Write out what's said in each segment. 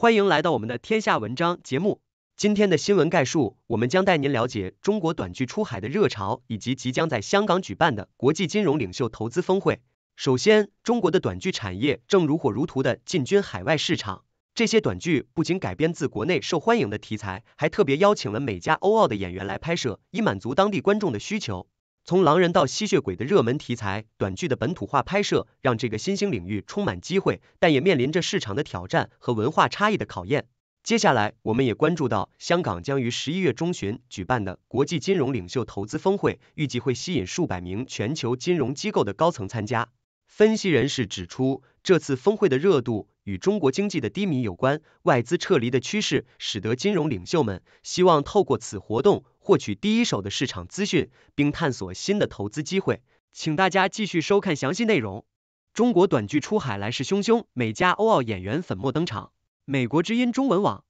欢迎来到我们的天下文章节目。今天的新闻概述，我们将带您了解中国短剧出海的热潮，以及即将在香港举办的国际金融领袖投资峰会。首先，中国的短剧产业正如火如荼的进军海外市场。这些短剧不仅改编自国内受欢迎的题材，还特别邀请了美加欧澳的演员来拍摄，以满足当地观众的需求。从狼人到吸血鬼的热门题材，短剧的本土化拍摄让这个新兴领域充满机会，但也面临着市场的挑战和文化差异的考验。接下来，我们也关注到香港将于十一月中旬举办的国际金融领袖投资峰会，预计会吸引数百名全球金融机构的高层参加。分析人士指出，这次峰会的热度与中国经济的低迷有关，外资撤离的趋势使得金融领袖们希望透过此活动。获取第一手的市场资讯，并探索新的投资机会，请大家继续收看详细内容。中国短剧出海来势汹汹，美加欧澳演员粉墨登场。美国之音中文网，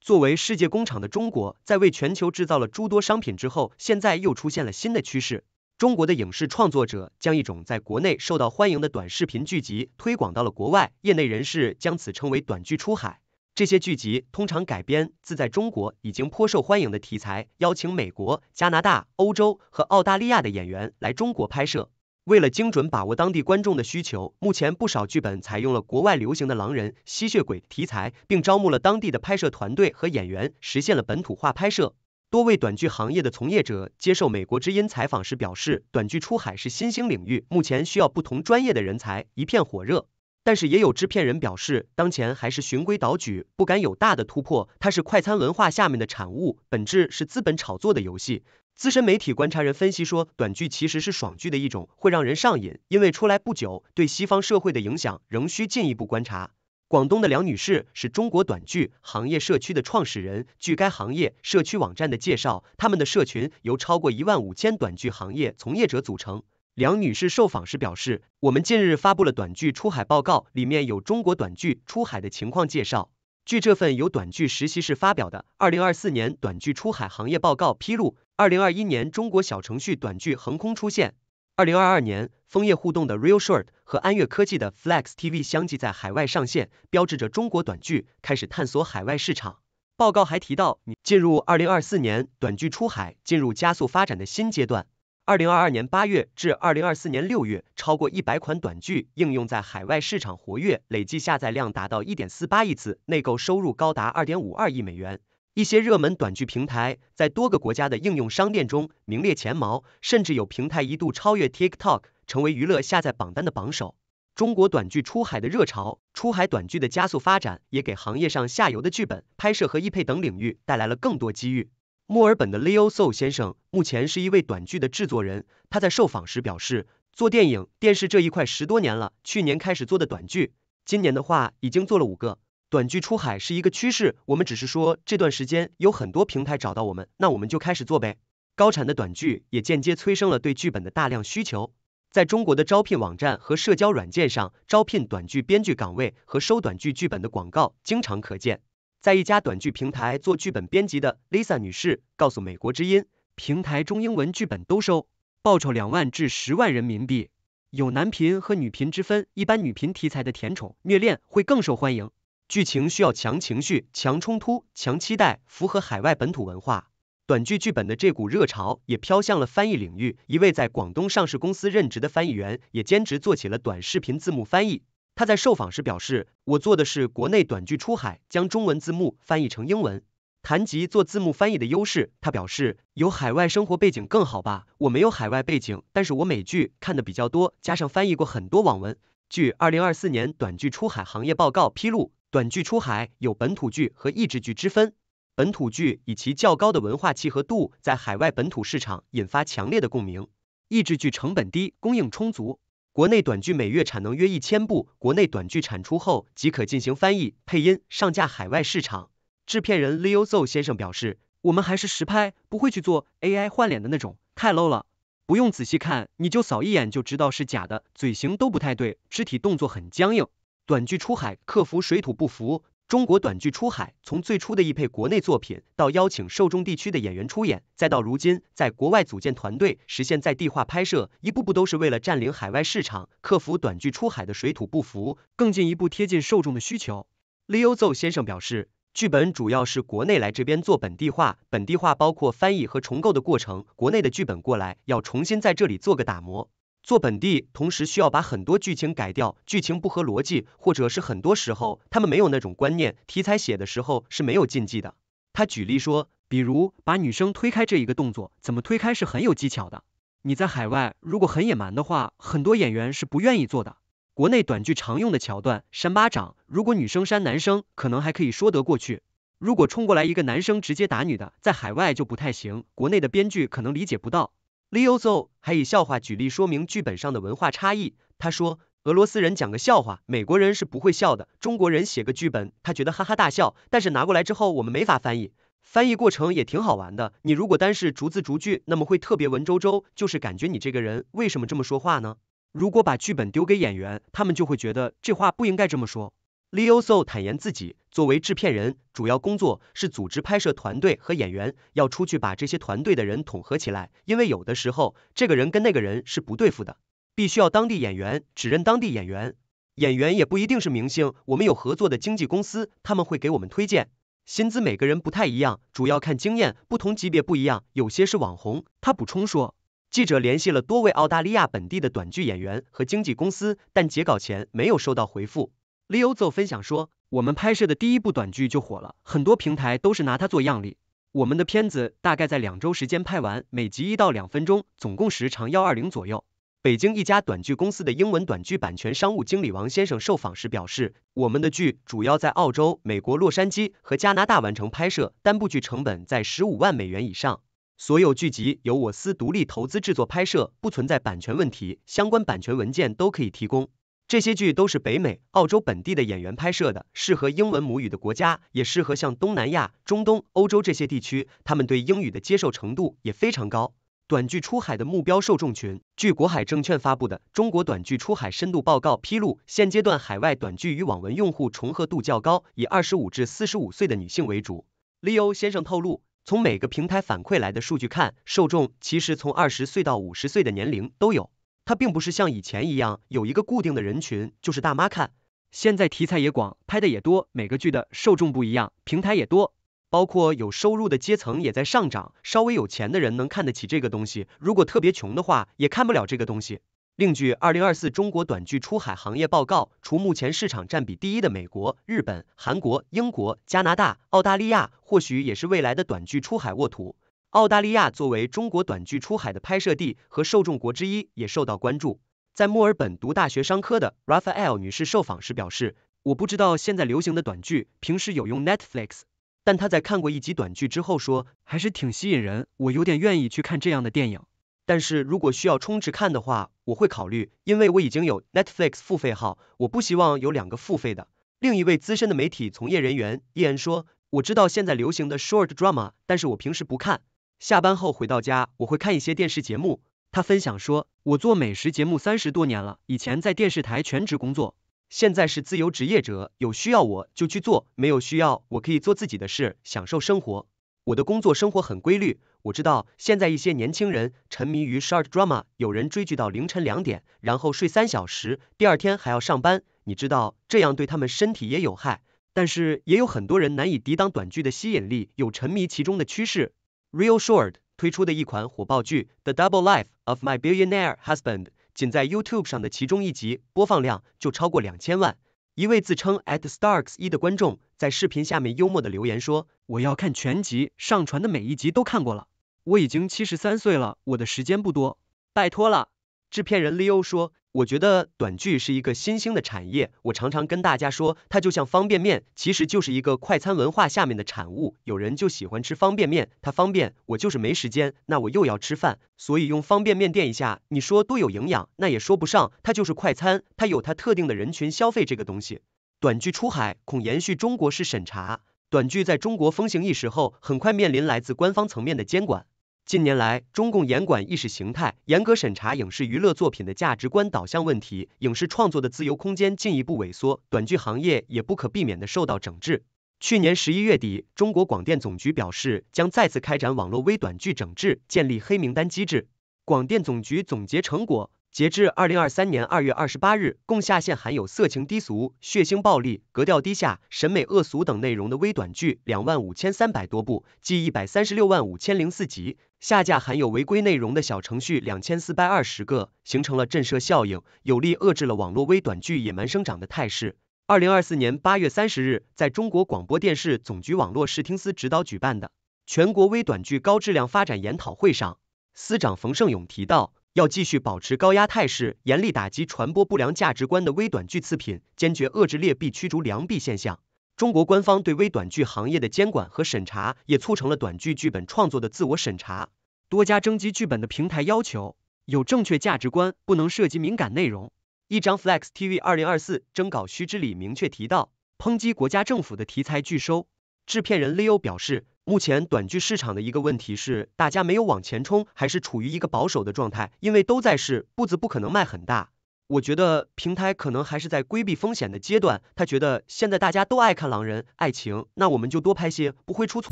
作为世界工厂的中国，在为全球制造了诸多商品之后，现在又出现了新的趋势。中国的影视创作者将一种在国内受到欢迎的短视频剧集推广到了国外，业内人士将此称为“短剧出海”。这些剧集通常改编自在中国已经颇受欢迎的题材，邀请美国、加拿大、欧洲和澳大利亚的演员来中国拍摄。为了精准把握当地观众的需求，目前不少剧本采用了国外流行的狼人、吸血鬼题材，并招募了当地的拍摄团队和演员，实现了本土化拍摄。多位短剧行业的从业者接受《美国之音》采访时表示，短剧出海是新兴领域，目前需要不同专业的人才，一片火热。但是也有制片人表示，当前还是循规蹈矩，不敢有大的突破。它是快餐文化下面的产物，本质是资本炒作的游戏。资深媒体观察人分析说，短剧其实是爽剧的一种，会让人上瘾，因为出来不久，对西方社会的影响仍需进一步观察。广东的梁女士是中国短剧行业社区的创始人。据该行业社区网站的介绍，他们的社群由超过一万五千短剧行业从业者组成。梁女士受访时表示，我们近日发布了短剧出海报告，里面有中国短剧出海的情况介绍。据这份由短剧实习室发表的《二零二四年短剧出海行业报告》披露，二零二一年中国小程序短剧横空出现，二零二二年枫叶互动的 Real Short 和安岳科技的 Flex TV 相继在海外上线，标志着中国短剧开始探索海外市场。报告还提到，进入二零二四年，短剧出海进入加速发展的新阶段。二零二二年八月至二零二四年六月，超过一百款短剧应用在海外市场活跃，累计下载量达到一点四八亿次，内购收入高达二点五二亿美元。一些热门短剧平台在多个国家的应用商店中名列前茅，甚至有平台一度超越 TikTok，成为娱乐下载榜单的榜首。中国短剧出海的热潮，出海短剧的加速发展，也给行业上下游的剧本拍摄和艺配等领域带来了更多机遇。墨尔本的 Leo So 先生目前是一位短剧的制作人。他在受访时表示，做电影、电视这一块十多年了，去年开始做的短剧，今年的话已经做了五个。短剧出海是一个趋势，我们只是说这段时间有很多平台找到我们，那我们就开始做呗。高产的短剧也间接催生了对剧本的大量需求，在中国的招聘网站和社交软件上，招聘短剧编剧岗位和收短剧剧本的广告经常可见。在一家短剧平台做剧本编辑的 Lisa 女士告诉美国之音，平台中英文剧本都收，报酬两万至十万人民币，有男频和女频之分，一般女频题材的甜宠、虐恋会更受欢迎。剧情需要强情绪、强冲突、强期待，符合海外本土文化。短剧剧本的这股热潮也飘向了翻译领域，一位在广东上市公司任职的翻译员也兼职做起了短视频字幕翻译。他在受访时表示，我做的是国内短剧出海，将中文字幕翻译成英文。谈及做字幕翻译的优势，他表示，有海外生活背景更好吧。我没有海外背景，但是我美剧看的比较多，加上翻译过很多网文。据二零二四年短剧出海行业报告披露，短剧出海有本土剧和译制剧之分。本土剧以其较高的文化契合度，在海外本土市场引发强烈的共鸣；译制剧成本低，供应充足。国内短剧每月产能约一千部，国内短剧产出后即可进行翻译、配音，上架海外市场。制片人 Leo z o u 先生表示：“我们还是实拍，不会去做 AI 换脸的那种，太 low 了。不用仔细看，你就扫一眼就知道是假的，嘴型都不太对，肢体动作很僵硬。”短剧出海，克服水土不服。中国短剧出海，从最初的易配国内作品，到邀请受众地区的演员出演，再到如今在国外组建团队，实现在地化拍摄，一步步都是为了占领海外市场，克服短剧出海的水土不服，更进一步贴近受众的需求。Leo z o u 先生表示，剧本主要是国内来这边做本地化，本地化包括翻译和重构的过程，国内的剧本过来要重新在这里做个打磨。做本地，同时需要把很多剧情改掉，剧情不合逻辑，或者是很多时候他们没有那种观念，题材写的时候是没有禁忌的。他举例说，比如把女生推开这一个动作，怎么推开是很有技巧的。你在海外如果很野蛮的话，很多演员是不愿意做的。国内短剧常用的桥段，扇巴掌，如果女生扇男生，可能还可以说得过去。如果冲过来一个男生直接打女的，在海外就不太行，国内的编剧可能理解不到。Leo Zou 还以笑话举例说明剧本上的文化差异。他说，俄罗斯人讲个笑话，美国人是不会笑的；中国人写个剧本，他觉得哈哈大笑，但是拿过来之后，我们没法翻译。翻译过程也挺好玩的。你如果单是逐字逐句，那么会特别文绉绉，就是感觉你这个人为什么这么说话呢？如果把剧本丢给演员，他们就会觉得这话不应该这么说。Leo So 坦言，自己作为制片人，主要工作是组织拍摄团队和演员，要出去把这些团队的人统合起来，因为有的时候这个人跟那个人是不对付的，必须要当地演员，只认当地演员，演员也不一定是明星，我们有合作的经纪公司，他们会给我们推荐，薪资每个人不太一样，主要看经验，不同级别不一样，有些是网红。他补充说，记者联系了多位澳大利亚本地的短剧演员和经纪公司，但截稿前没有收到回复。Leo z o 分享说，我们拍摄的第一部短剧就火了，很多平台都是拿它做样例。我们的片子大概在两周时间拍完，每集一到两分钟，总共时长幺二零左右。北京一家短剧公司的英文短剧版权商务经理王先生受访时表示，我们的剧主要在澳洲、美国洛杉矶和加拿大完成拍摄，单部剧成本在十五万美元以上。所有剧集由我司独立投资制作拍摄，不存在版权问题，相关版权文件都可以提供。这些剧都是北美、澳洲本地的演员拍摄的，适合英文母语的国家，也适合像东南亚、中东、欧洲这些地区，他们对英语的接受程度也非常高。短剧出海的目标受众群，据国海证券发布的《中国短剧出海深度报告》披露，现阶段海外短剧与网文用户重合度较高，以二十五至四十五岁的女性为主。利欧先生透露，从每个平台反馈来的数据看，受众其实从二十岁到五十岁的年龄都有。它并不是像以前一样有一个固定的人群，就是大妈看。现在题材也广，拍的也多，每个剧的受众不一样，平台也多，包括有收入的阶层也在上涨，稍微有钱的人能看得起这个东西，如果特别穷的话，也看不了这个东西。另据二零二四中国短剧出海行业报告，除目前市场占比第一的美国、日本、韩国、英国、加拿大、澳大利亚，或许也是未来的短剧出海沃土。澳大利亚作为中国短剧出海的拍摄地和受众国之一，也受到关注。在墨尔本读大学商科的 Raphael 女士受访时表示：“我不知道现在流行的短剧，平时有用 Netflix，但她在看过一集短剧之后说，还是挺吸引人，我有点愿意去看这样的电影。但是如果需要充值看的话，我会考虑，因为我已经有 Netflix 付费号，我不希望有两个付费的。”另一位资深的媒体从业人员 Ian 说：“我知道现在流行的 short drama，但是我平时不看。”下班后回到家，我会看一些电视节目。他分享说，我做美食节目三十多年了，以前在电视台全职工作，现在是自由职业者，有需要我就去做，没有需要我可以做自己的事，享受生活。我的工作生活很规律，我知道现在一些年轻人沉迷于 short drama，有人追剧到凌晨两点，然后睡三小时，第二天还要上班，你知道这样对他们身体也有害。但是也有很多人难以抵挡短剧的吸引力，有沉迷其中的趋势。Real Short 推出的一款火爆剧 The Double Life of My Billionaire Husband，仅在 YouTube 上的其中一集播放量就超过两千万。一位自称 at s t a r k s 1的观众在视频下面幽默的留言说：“我要看全集，上传的每一集都看过了。我已经七十三岁了，我的时间不多，拜托了。”制片人 Leo 说。我觉得短剧是一个新兴的产业，我常常跟大家说，它就像方便面，其实就是一个快餐文化下面的产物。有人就喜欢吃方便面，它方便，我就是没时间，那我又要吃饭，所以用方便面垫一下，你说多有营养，那也说不上，它就是快餐，它有它特定的人群消费这个东西。短剧出海恐延续中国式审查，短剧在中国风行一时后，很快面临来自官方层面的监管。近年来，中共严管意识形态，严格审查影视娱乐作品的价值观导向问题，影视创作的自由空间进一步萎缩，短剧行业也不可避免的受到整治。去年十一月底，中国广电总局表示，将再次开展网络微短剧整治，建立黑名单机制。广电总局总结成果。截至二零二三年二月二十八日，共下线含有色情、低俗、血腥、暴力、格调低下、审美恶俗等内容的微短剧两万五千三百多部，即一百三十六万五千零四集；下架含有违规内容的小程序两千四百二十个，形成了震慑效应，有力遏制了网络微短剧野蛮生长的态势。二零二四年八月三十日，在中国广播电视总局网络视听司指导举办的全国微短剧高质量发展研讨会上，司长冯胜勇提到。要继续保持高压态势，严厉打击传播不良价值观的微短剧次品，坚决遏制劣币驱逐良币现象。中国官方对微短剧行业的监管和审查，也促成了短剧剧本创作的自我审查。多家征集剧本的平台要求有正确价值观，不能涉及敏感内容。一张 Flex TV 二零二四征稿须知里明确提到，抨击国家政府的题材拒收。制片人 Leo 表示。目前短剧市场的一个问题是，大家没有往前冲，还是处于一个保守的状态，因为都在试，步子不可能迈很大。我觉得平台可能还是在规避风险的阶段，他觉得现在大家都爱看狼人爱情，那我们就多拍些，不会出错。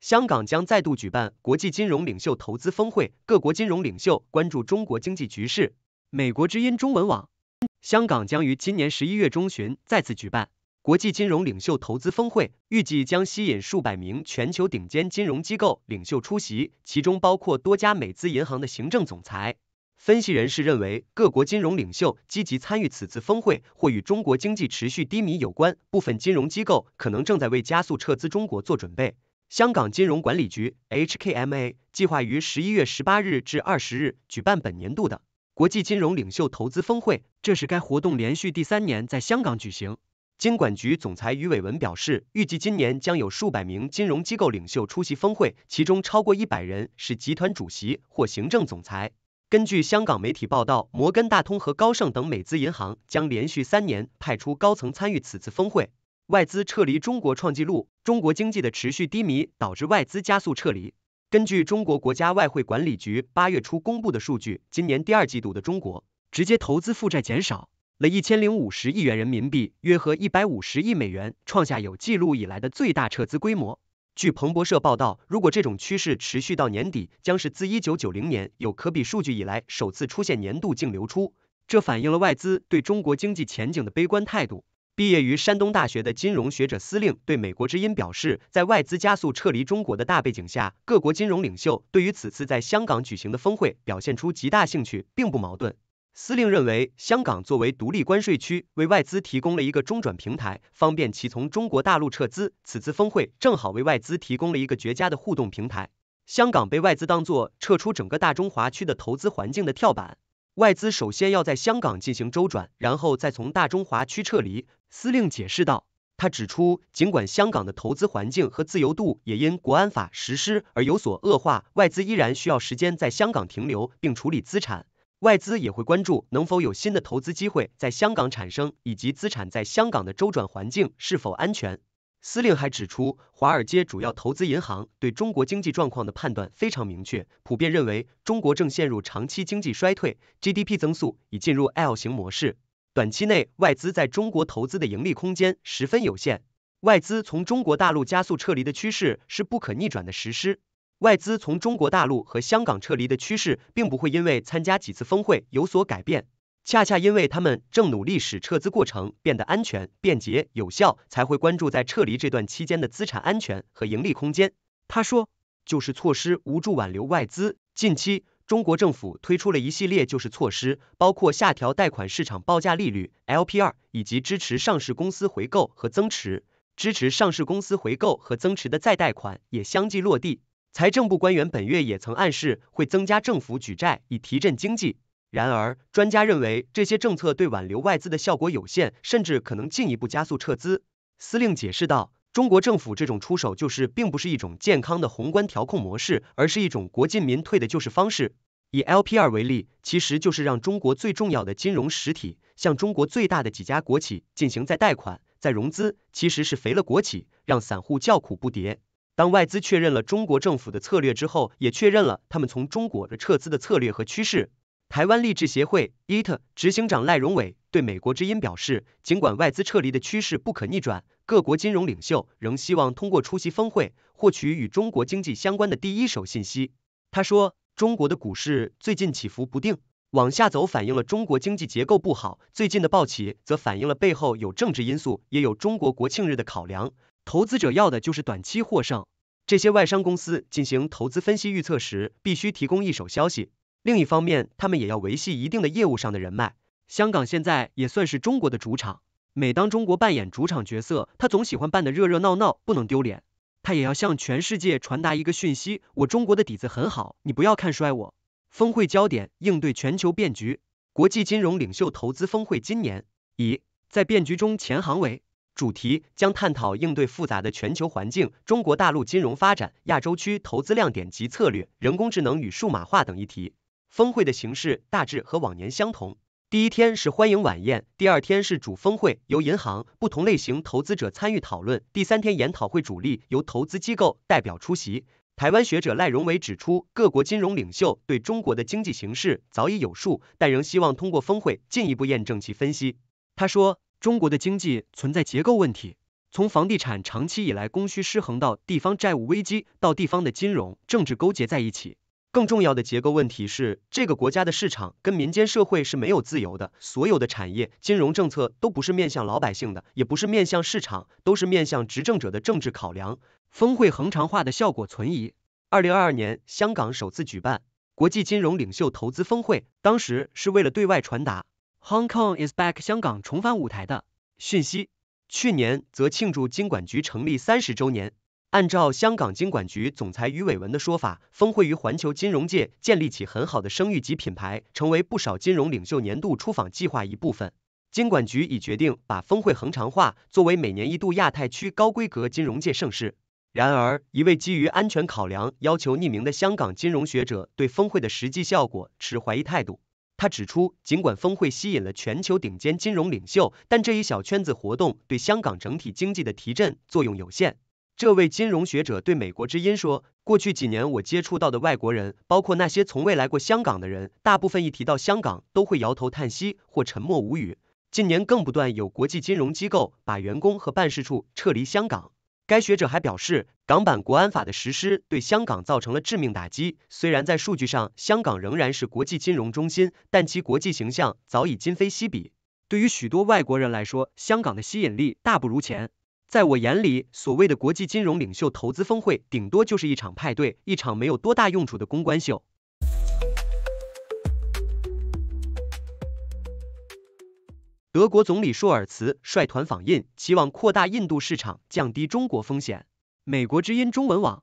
香港将再度举办国际金融领袖投资峰会，各国金融领袖关注中国经济局势。美国之音中文网。香港将于今年十一月中旬再次举办国际金融领袖投资峰会，预计将吸引数百名全球顶尖金融机构领袖出席，其中包括多家美资银行的行政总裁。分析人士认为，各国金融领袖积极参与此次峰会，或与中国经济持续低迷有关。部分金融机构可能正在为加速撤资中国做准备。香港金融管理局 （HKMA） 计划于十一月十八日至二十日举办本年度的。国际金融领袖投资峰会，这是该活动连续第三年在香港举行。金管局总裁于伟文表示，预计今年将有数百名金融机构领袖出席峰会，其中超过一百人是集团主席或行政总裁。根据香港媒体报道，摩根大通和高盛等美资银行将连续三年派出高层参与此次峰会。外资撤离中国创纪录，中国经济的持续低迷导致外资加速撤离。根据中国国家外汇管理局八月初公布的数据，今年第二季度的中国直接投资负债减少了一千零五十亿元人民币，约合一百五十亿美元，创下有记录以来的最大撤资规模。据彭博社报道，如果这种趋势持续到年底，将是自一九九零年有可比数据以来首次出现年度净流出，这反映了外资对中国经济前景的悲观态度。毕业于山东大学的金融学者司令对美国之音表示，在外资加速撤离中国的大背景下，各国金融领袖对于此次在香港举行的峰会表现出极大兴趣，并不矛盾。司令认为，香港作为独立关税区，为外资提供了一个中转平台，方便其从中国大陆撤资。此次峰会正好为外资提供了一个绝佳的互动平台。香港被外资当作撤出整个大中华区的投资环境的跳板。外资首先要在香港进行周转，然后再从大中华区撤离。司令解释道，他指出，尽管香港的投资环境和自由度也因国安法实施而有所恶化，外资依然需要时间在香港停留并处理资产。外资也会关注能否有新的投资机会在香港产生，以及资产在香港的周转环境是否安全。司令还指出，华尔街主要投资银行对中国经济状况的判断非常明确，普遍认为中国正陷入长期经济衰退，GDP 增速已进入 L 型模式，短期内外资在中国投资的盈利空间十分有限。外资从中国大陆加速撤离的趋势是不可逆转的，实施外资从中国大陆和香港撤离的趋势并不会因为参加几次峰会有所改变。恰恰因为他们正努力使撤资过程变得安全、便捷、有效，才会关注在撤离这段期间的资产安全和盈利空间。他说，就是措施无助挽留外资。近期，中国政府推出了一系列就是措施，包括下调贷款市场报价利率 （LPR） 以及支持上市公司回购和增持。支持上市公司回购和增持的再贷款也相继落地。财政部官员本月也曾暗示会增加政府举债以提振经济。然而，专家认为这些政策对挽留外资的效果有限，甚至可能进一步加速撤资。司令解释道：“中国政府这种出手就是并不是一种健康的宏观调控模式，而是一种国进民退的救市方式。以 LPR 为例，其实就是让中国最重要的金融实体向中国最大的几家国企进行再贷款、再融资，其实是肥了国企，让散户叫苦不迭。当外资确认了中国政府的策略之后，也确认了他们从中国的撤资的策略和趋势。”台湾励志协会 IT 执行长赖荣伟对美国之音表示，尽管外资撤离的趋势不可逆转，各国金融领袖仍希望通过出席峰会，获取与中国经济相关的第一手信息。他说：“中国的股市最近起伏不定，往下走反映了中国经济结构不好，最近的暴起则反映了背后有政治因素，也有中国国庆日的考量。投资者要的就是短期获胜，这些外商公司进行投资分析预测时，必须提供一手消息。”另一方面，他们也要维系一定的业务上的人脉。香港现在也算是中国的主场，每当中国扮演主场角色，他总喜欢办得热热闹闹，不能丢脸。他也要向全世界传达一个讯息：我中国的底子很好，你不要看衰我。峰会焦点：应对全球变局。国际金融领袖投资峰会今年以在变局中前行为主题，将探讨应对复杂的全球环境、中国大陆金融发展、亚洲区投资亮点及策略、人工智能与数码化等议题。峰会的形式大致和往年相同，第一天是欢迎晚宴，第二天是主峰会，由银行不同类型投资者参与讨论，第三天研讨会主力由投资机构代表出席。台湾学者赖荣伟指出，各国金融领袖对中国的经济形势早已有数，但仍希望通过峰会进一步验证其分析。他说，中国的经济存在结构问题，从房地产长期以来供需失衡，到地方债务危机，到地方的金融政治勾结在一起。更重要的结构问题是，这个国家的市场跟民间社会是没有自由的，所有的产业、金融政策都不是面向老百姓的，也不是面向市场，都是面向执政者的政治考量。峰会恒常化的效果存疑。二零二二年，香港首次举办国际金融领袖投资峰会，当时是为了对外传达 Hong Kong is back，香港重返舞台的讯息。去年则庆祝金管局成立三十周年。按照香港金管局总裁余伟文的说法，峰会于环球金融界建立起很好的声誉及品牌，成为不少金融领袖年度出访计划一部分。金管局已决定把峰会恒常化，作为每年一度亚太区高规格金融界盛事。然而，一位基于安全考量要求匿名的香港金融学者对峰会的实际效果持怀疑态度。他指出，尽管峰会吸引了全球顶尖金融领袖，但这一小圈子活动对香港整体经济的提振作用有限。这位金融学者对《美国之音》说，过去几年我接触到的外国人，包括那些从未来过香港的人，大部分一提到香港都会摇头叹息或沉默无语。近年更不断有国际金融机构把员工和办事处撤离香港。该学者还表示，港版国安法的实施对香港造成了致命打击。虽然在数据上，香港仍然是国际金融中心，但其国际形象早已今非昔比。对于许多外国人来说，香港的吸引力大不如前。在我眼里，所谓的国际金融领袖投资峰会，顶多就是一场派对，一场没有多大用处的公关秀。德国总理朔尔茨率团访印，期望扩大印度市场，降低中国风险。美国之音中文网。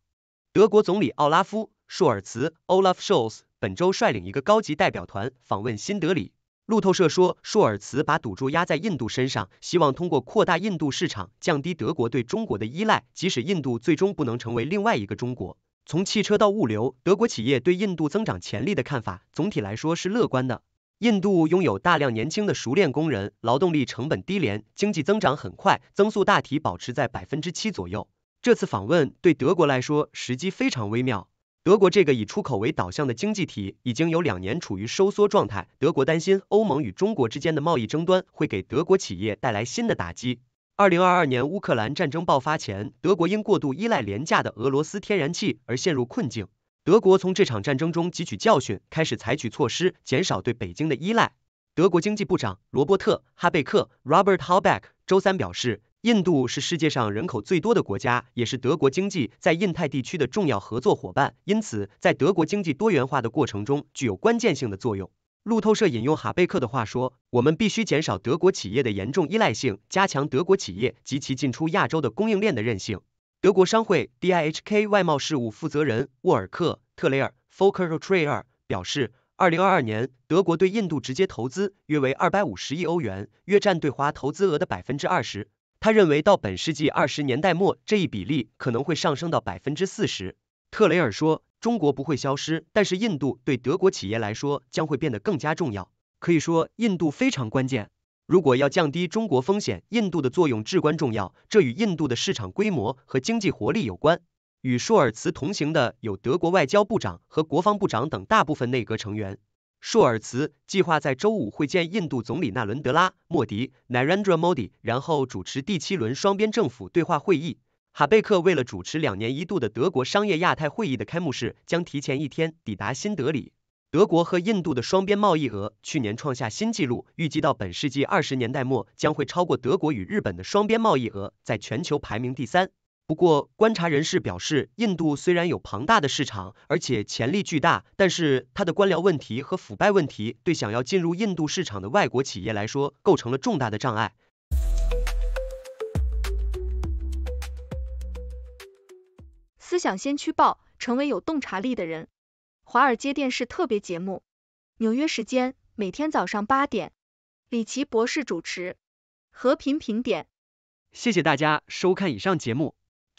德国总理奥拉夫·朔尔茨 （Olaf Scholz） 本周率领一个高级代表团访问新德里。路透社说，舒尔茨把赌注压在印度身上，希望通过扩大印度市场，降低德国对中国的依赖。即使印度最终不能成为另外一个中国，从汽车到物流，德国企业对印度增长潜力的看法总体来说是乐观的。印度拥有大量年轻的熟练工人，劳动力成本低廉，经济增长很快，增速大体保持在百分之七左右。这次访问对德国来说时机非常微妙。德国这个以出口为导向的经济体已经有两年处于收缩状态。德国担心欧盟与中国之间的贸易争端会给德国企业带来新的打击。2022年乌克兰战争爆发前，德国因过度依赖廉价的俄罗斯天然气而陷入困境。德国从这场战争中汲取教训，开始采取措施减少对北京的依赖。德国经济部长罗伯特·哈贝克 （Robert Habeck） 周三表示。印度是世界上人口最多的国家，也是德国经济在印太地区的重要合作伙伴，因此在德国经济多元化的过程中具有关键性的作用。路透社引用哈贝克的话说：“我们必须减少德国企业的严重依赖性，加强德国企业及其进出亚洲的供应链的韧性。”德国商会 D I H K 外贸事务负责人沃尔克特雷尔 （Folker t r a e r 表示：“二零二二年，德国对印度直接投资约为二百五十亿欧元，约占对华投资额的百分之二十。”他认为，到本世纪二十年代末，这一比例可能会上升到百分之四十。特雷尔说，中国不会消失，但是印度对德国企业来说将会变得更加重要。可以说，印度非常关键。如果要降低中国风险，印度的作用至关重要。这与印度的市场规模和经济活力有关。与舒尔茨同行的有德国外交部长和国防部长等大部分内阁成员。舒尔茨计划在周五会见印度总理纳伦德拉·莫迪 （Narendra Modi），然后主持第七轮双边政府对话会议。哈贝克为了主持两年一度的德国商业亚太会议的开幕式，将提前一天抵达新德里。德国和印度的双边贸易额去年创下新纪录，预计到本世纪二十年代末将会超过德国与日本的双边贸易额，在全球排名第三。不过，观察人士表示，印度虽然有庞大的市场，而且潜力巨大，但是它的官僚问题和腐败问题对想要进入印度市场的外国企业来说，构成了重大的障碍。思想先驱报，成为有洞察力的人。华尔街电视特别节目，纽约时间每天早上八点，李奇博士主持。和平评点。谢谢大家收看以上节目。